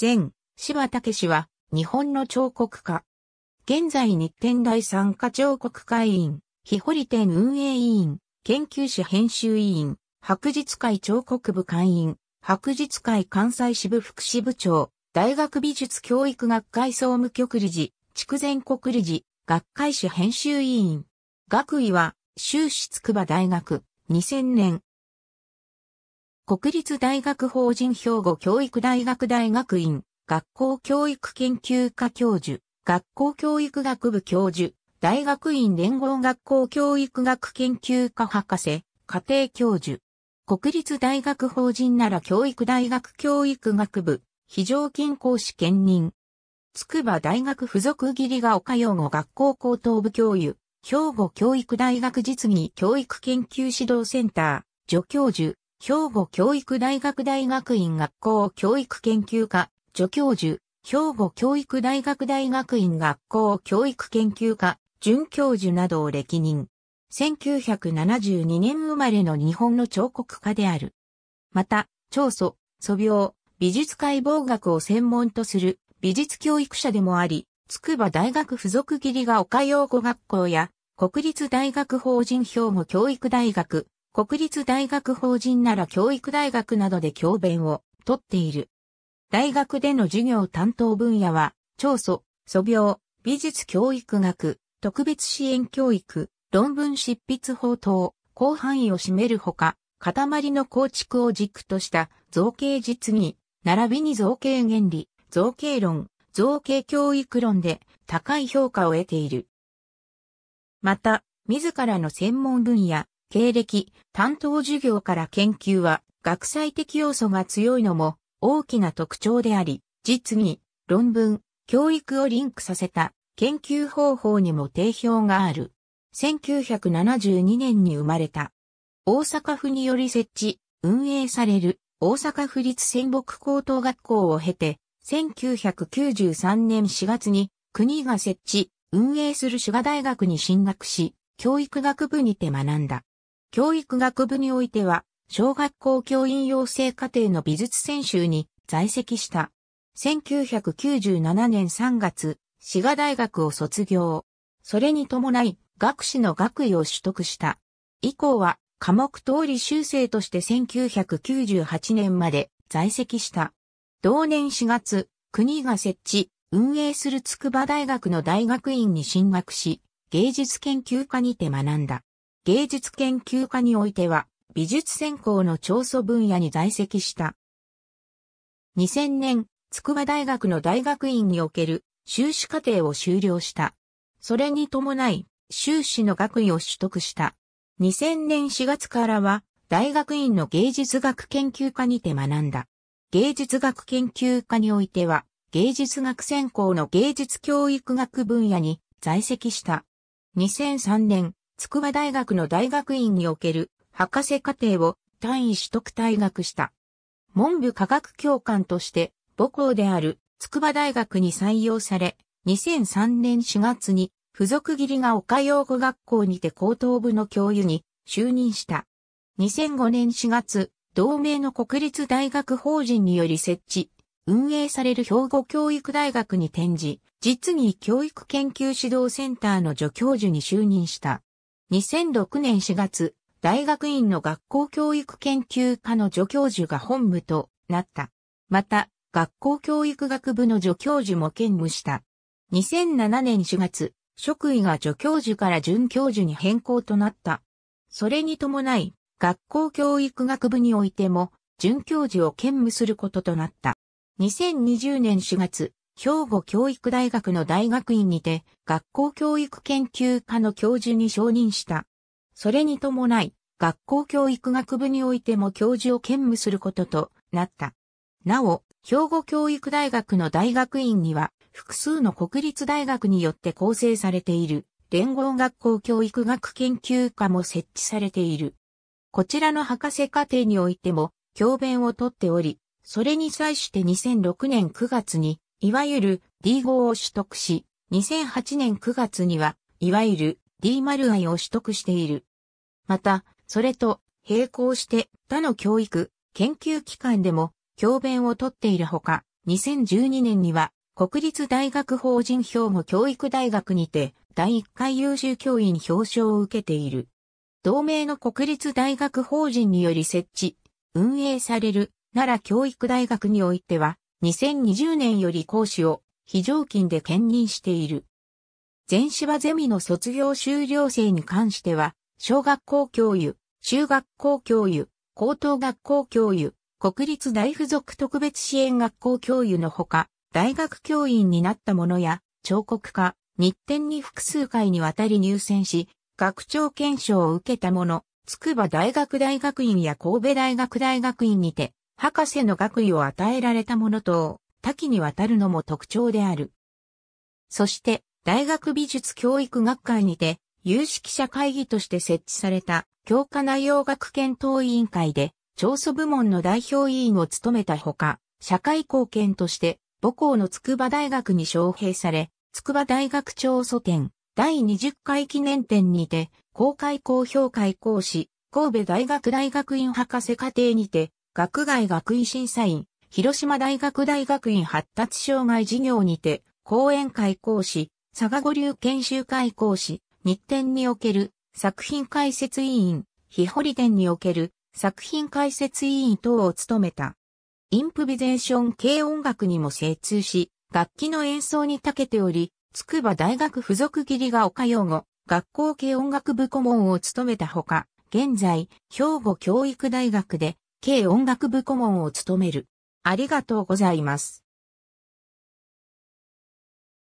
前、柴武氏は、日本の彫刻家。現在日展大参加彫刻会員、非堀店運営委員、研究者編集委員、白日会彫刻部会員、白日会関西支部副支部長、大学美術教育学会総務局理事、筑前国理事、学会誌編集委員。学位は、修士筑波大学、2000年、国立大学法人兵庫教育大学大学院、学校教育研究科教授、学校教育学部教授、大学院連合学校教育学研究科博士、家庭教授、国立大学法人奈良教育大学教育学部、非常勤講師兼任。筑波大学附属義理が岡養護学校高等部教諭、兵庫教育大学実技教育研究指導センター、助教授、兵庫教育大学大学院学校教育研究科、助教授、兵庫教育大学大学院学校教育研究科、准教授などを歴任。1972年生まれの日本の彫刻家である。また、長祖、祖病、美術解剖学を専門とする美術教育者でもあり、筑波大学附属義理が岡洋語学校や、国立大学法人兵庫教育大学、国立大学法人なら教育大学などで教鞭をとっている。大学での授業担当分野は、長査、素描、美術教育学、特別支援教育、論文執筆法等、広範囲を占めるほか、塊の構築を軸とした造形実技、並びに造形原理、造形論、造形教育論で高い評価を得ている。また、自らの専門分野、経歴、担当授業から研究は、学際的要素が強いのも大きな特徴であり、実技、論文、教育をリンクさせた研究方法にも定評がある。1972年に生まれた。大阪府により設置、運営される大阪府立仙北高等学校を経て、1993年4月に国が設置、運営する滋賀大学に進学し、教育学部にて学んだ。教育学部においては、小学校教員養成課程の美術専修に在籍した。1997年3月、滋賀大学を卒業。それに伴い、学士の学位を取得した。以降は、科目通り修正として1998年まで在籍した。同年4月、国が設置、運営する筑波大学の大学院に進学し、芸術研究科にて学んだ。芸術研究家においては、美術専攻の調査分野に在籍した。2000年、筑波大学の大学院における修士課程を修了した。それに伴い、修士の学位を取得した。2000年4月からは、大学院の芸術学研究科にて学んだ。芸術学研究科においては、芸術学専攻の芸術教育学分野に在籍した。2003年、筑波大学の大学院における博士課程を単位取得退学した。文部科学教官として母校である筑波大学に採用され、2003年4月に付属義理が岡洋語学校にて高等部の教諭に就任した。2005年4月、同盟の国立大学法人により設置、運営される兵庫教育大学に転じ、実技教育研究指導センターの助教授に就任した。2006年4月、大学院の学校教育研究科の助教授が本部となった。また、学校教育学部の助教授も兼務した。2007年4月、職位が助教授から准教授に変更となった。それに伴い、学校教育学部においても、准教授を兼務することとなった。2020年4月、兵庫教育大学の大学院にて、学校教育研究科の教授に承認した。それに伴い、学校教育学部においても教授を兼務することとなった。なお、兵庫教育大学の大学院には、複数の国立大学によって構成されている、連合学校教育学研究科も設置されている。こちらの博士課程においても、教鞭をとっており、それに際して2006年9月に、いわゆる D 号を取得し、2008年9月には、いわゆる D 丸 I を取得している。また、それと並行して他の教育、研究機関でも教鞭を取っているほか、2012年には国立大学法人兵庫教育大学にて第1回優秀教員表彰を受けている。同盟の国立大学法人により設置、運営される奈良教育大学においては、2020年より講師を非常勤で兼任している。全芝ゼミの卒業修了生に関しては、小学校教諭、中学校教諭、高等学校教諭、国立大附属特別支援学校教諭のほか、大学教員になった者や、彫刻家、日展に複数回にわたり入選し、学長検証を受けた者、筑波大学大学院や神戸大学大学院にて、博士の学位を与えられたものと、多岐にわたるのも特徴である。そして、大学美術教育学会にて、有識者会議として設置された、教科内容学検討委員会で、調査部門の代表委員を務めたほか、社会貢献として、母校の筑波大学に招聘され、筑波大学調査展、第20回記念展にて、公開公表会講師、神戸大学大学院博士課程にて、学外学位審査員、広島大学大学院発達障害事業にて、講演会講師、佐賀五流研修会講師、日展における作品解説委員、日堀展における作品解説委員等を務めた。インプビゼーション系音楽にも精通し、楽器の演奏に長けており、筑波大学附属義理が丘用語、学校系音楽部顧問を務めたほか、現在、兵庫教育大学で K 音楽部顧問を務める。ありがとうございます。